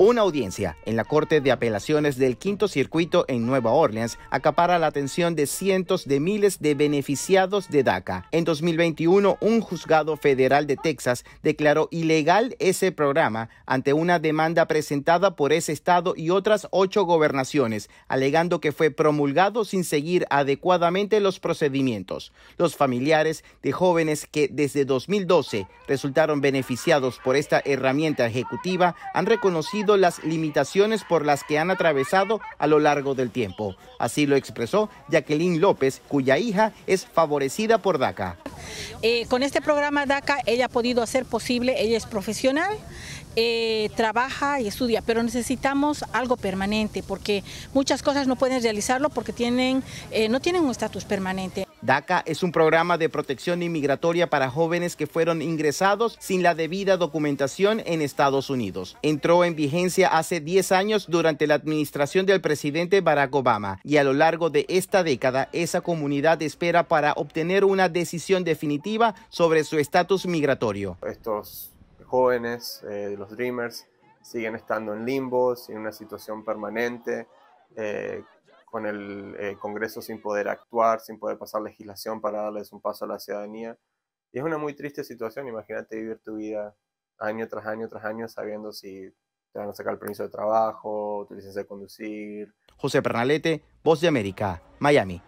Una audiencia en la Corte de Apelaciones del Quinto Circuito en Nueva Orleans acapara la atención de cientos de miles de beneficiados de DACA. En 2021, un juzgado federal de Texas declaró ilegal ese programa ante una demanda presentada por ese estado y otras ocho gobernaciones, alegando que fue promulgado sin seguir adecuadamente los procedimientos. Los familiares de jóvenes que desde 2012 resultaron beneficiados por esta herramienta ejecutiva han reconocido las limitaciones por las que han atravesado a lo largo del tiempo. Así lo expresó Jacqueline López, cuya hija es favorecida por DACA. Eh, con este programa DACA ella ha podido hacer posible, ella es profesional, eh, trabaja y estudia, pero necesitamos algo permanente porque muchas cosas no pueden realizarlo porque tienen, eh, no tienen un estatus permanente. DACA es un programa de protección inmigratoria para jóvenes que fueron ingresados sin la debida documentación en Estados Unidos. Entró en vigencia hace 10 años durante la administración del presidente Barack Obama y a lo largo de esta década esa comunidad espera para obtener una decisión definitiva sobre su estatus migratorio. Estos jóvenes, eh, los Dreamers, siguen estando en limbo, en una situación permanente. Eh, con el eh, Congreso sin poder actuar, sin poder pasar legislación para darles un paso a la ciudadanía. Y es una muy triste situación, imagínate vivir tu vida año tras año tras año sabiendo si te van a sacar el permiso de trabajo, tu licencia de conducir. José Pernalete, Voz de América, Miami.